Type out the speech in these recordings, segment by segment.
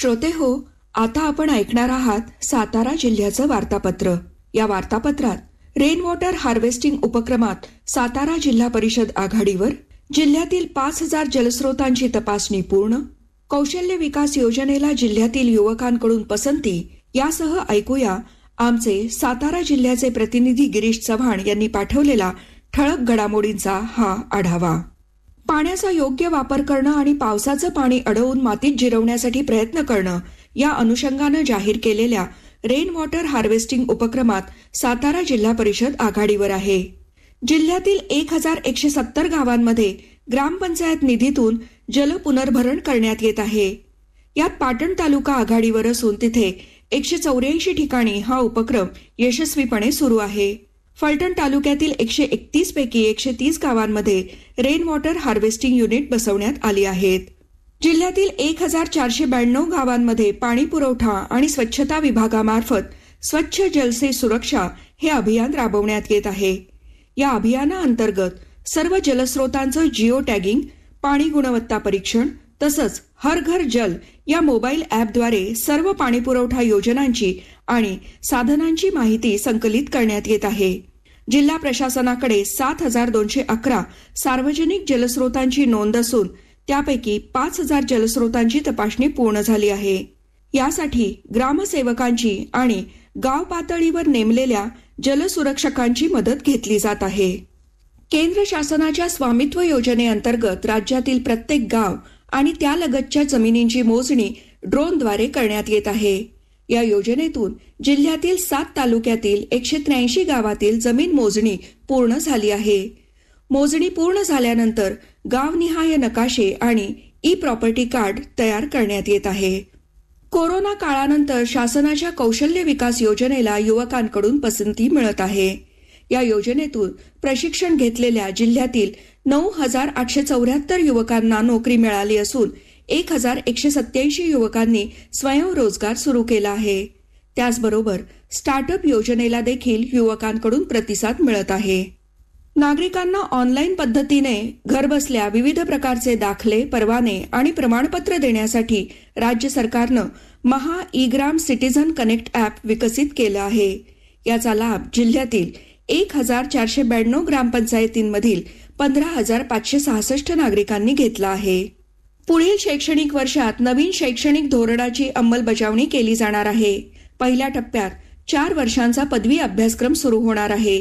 श्रोते हो आता आपण ऐकणार आहात सातारा जिल्ह्याचं वार्तापत्र या वार्तापत्रात रेन वॉटर हार्वेस्टिंग उपक्रमात सातारा जिल्हा परिषद आघाडीवर जिल्ह्यातील पाच हजार जलस्रोतांची तपासणी पूर्ण कौशल्य विकास योजनेला जिल्ह्यातील युवकांकडून पसंती यासह ऐकूया आमचे सातारा जिल्ह्याचे प्रतिनिधी गिरीश चव्हाण यांनी पाठवलेला ठळक घडामोडींचा हा आढावा पाण्याचा योग्य वापर करणं आणि पावसाचं पाणी अडवून मातीत जिरवण्यासाठी प्रयत्न करणं या अनुषंगानं जाहीर केलेल्या रेन वॉटर हार्वेस्टिंग उपक्रमात सातारा जिल्हा परिषद आघाडीवर आहे जिल्ह्यातील एक हजार एकशे सत्तर गावांमध्ये ग्रामपंचायत निधीतून जल पुनर्भरण करण्यात येत आहे यात पाटण तालुका आघाडीवर असून तिथे एकशे चौऱ्याऐंशी ठिकाणी हा उपक्रम यशस्वीपणे सुरू आहे फलटण तालुक्यातील एकशे एकतीस पैकी एकशे तीस गावांमध्ये रेन वॉटर हार्वेस्टिंग युनिट बसवण्यात आली आहेत जिल्ह्यातील एक हजार चारशे ब्याण्णव गावांमध्ये पाणी पुरवठा आणि स्वच्छता विभागामार्फत स्वच्छ जलसे सुरक्षा हे अभियान राबवण्यात येत आहे या अभियानाअंतर्गत सर्व जलस्रोतांचं जिओ टॅगिंग पाणी गुणवत्ता परीक्षण तसंच हर घर जल या मोबाईल ॲपद्वारे सर्व पाणीपुरवठा योजनांची आणि साधनांची माहिती संकलित करण्यात येत आहे जिल्हा प्रशासनाकडे सात हजार दोनशे अकरा सार्वजनिक जलस्रोतांची नोंद असून त्यापैकी पाच हजार जलस्रोतांची तपासणी पूर्ण झाली आहे यासाठी ग्रामसेवकांची आणि गाव पातळीवर नेमलेल्या जलसुरक्षकांची मदत घेतली जात आहे केंद्र शासनाच्या स्वामित्व योजनेअंतर्गत राज्यातील प्रत्येक गाव आणि त्यालगतच्या जमिनींची मोजणी ड्रोनद्वारे करण्यात येत आहे या योजनेतून जिल्ह्यातील सात तालुक्यातील एकशे त्र्याऐंशी गावातील जमीन मोजणी पूर्ण झाली आहे मोजणी पूर्ण झाल्यानंतर गावनिहाय नकाशे आणि ई प्रॉपर्टी कार्ड तयार करण्यात येत आहे कोरोना काळानंतर शासनाच्या कौशल्य विकास योजनेला युवकांकडून पसंती मिळत आहे या योजनेतून प्रशिक्षण घेतलेल्या जिल्ह्यातील नऊ हजार आठशे चौऱ्याहत्तर युवकांना नोकरी मिळाली असून एक हजार एकशे सत्याऐंशी युवकांनी स्वयंरोजगार सुरू केला आहे त्याचबरोबर स्टार्टअप योजनेला देखील युवकांकडून प्रतिसाद मिळत आहे नागरिकांना ऑनलाईन पद्धतीने घरबसल्या विविध प्रकारचे दाखले परवाने आणि प्रमाणपत्र देण्यासाठी राज्य सरकारनं Maha E Gram Citizen Connect app विकसित केलं आहे याचा लाभ जिल्ह्यातील एक हजार चारशे ब्याण्णव ग्रामपंचायतींमधील पंधरा हजार पाचशे सहासष्ट नागरिकांनी घेतला आहे पुढील शैक्षणिक वर्षात नवीन शैक्षणिक धोरणाची अंमलबजावणी केली जाणार आहे पहिल्या टप्प्यात चार वर्षांचा पदवी अभ्यासक्रम सुरू होणार आहे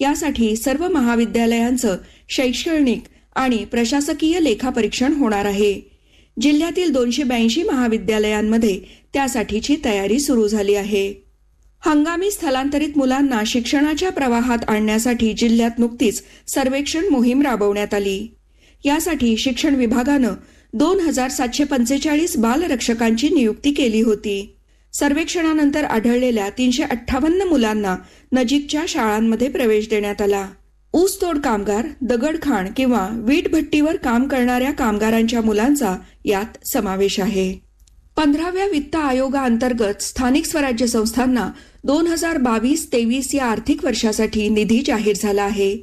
यासाठी सर्व महाविद्यालयांचं शैक्षणिक आणि प्रशासकीय लेखापरीक्षण होणार आहे जिल्ह्यातील दोनशे ब्याऐंशी महाविद्यालयांमध्ये त्यासाठीची तयारी सुरू झाली आहे हंगामी स्थलांतरित मुलांना शिक्षणाच्या प्रवाहात आणण्यासाठी जिल्ह्यात नुकतीच सर्वेक्षण मोहीम राबवण्यात आली यासाठी शिक्षण विभागानं दोन हजार सातशे पंचेचाळीस बालरक्षकांची नियुक्ती केली होती सर्वेक्षणानंतर आढळलेल्या तीनशे अठ्ठावन्न मुलांना नजीकच्या शाळांमध्ये प्रवेश देण्यात आला ऊसतोड कामगार दगडखाण किंवा वीटभट्टीवर काम करणाऱ्या कामगारांच्या मुलांचा यात समावेश आहे पंधराव्या वित्त आयोगाअंतर्गत स्थानिक स्वराज्य संस्थांना दोन हजार बावीस तेवीस या आर्थिक वर्षासाठी निधी जाहीर झाला आहे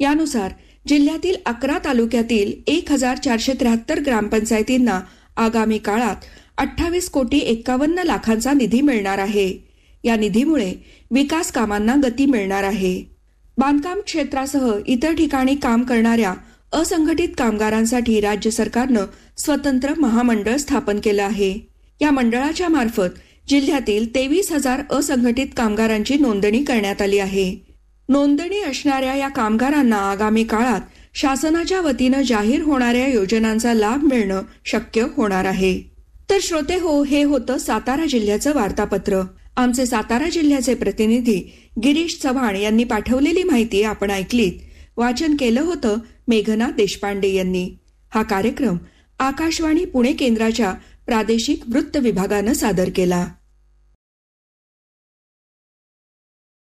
यानुसार जिल्ह्यातील अकरा तालुक्यातील एक हजार चारशे त्र्याहत्तर ग्रामपंचायतींना आगामी काळात अठ्ठावीस कोटी एक्कावन्न लाखांचा निधी मिळणार आहे या निधीमुळे विकास कामांना गती मिळणार आहे बांधकाम क्षेत्रासह इतर ठिकाणी काम करणाऱ्या असंघटित कामगारांसाठी राज्य सरकारनं स्वतंत्र महामंडळ स्थापन केलं आहे या मंडळाच्या मार्फत जिल्ह्यातील तेवीस हजार असंघटित कामगारांची नोंदणी करण्यात आली आहे नोंदणी असणाऱ्या या कामगारांना आगामी काळात शासनाच्या वतीनं जाहीर होणाऱ्या योजनांचा लाभ मिळणं शक्य होणार आहे तर श्रोते हो हे होतं सातारा जिल्ह्याचं वार्तापत्र आमचे सातारा जिल्ह्याचे प्रतिनिधी गिरीश चव्हाण यांनी पाठवलेली माहिती आपण ऐकलीत वाचन केलं होतं मेघना देशपांडे यांनी हा कार्यक्रम आकाशवाणी पुणे केंद्राच्या प्रादेशिक वृत्त विभागानं सादर केला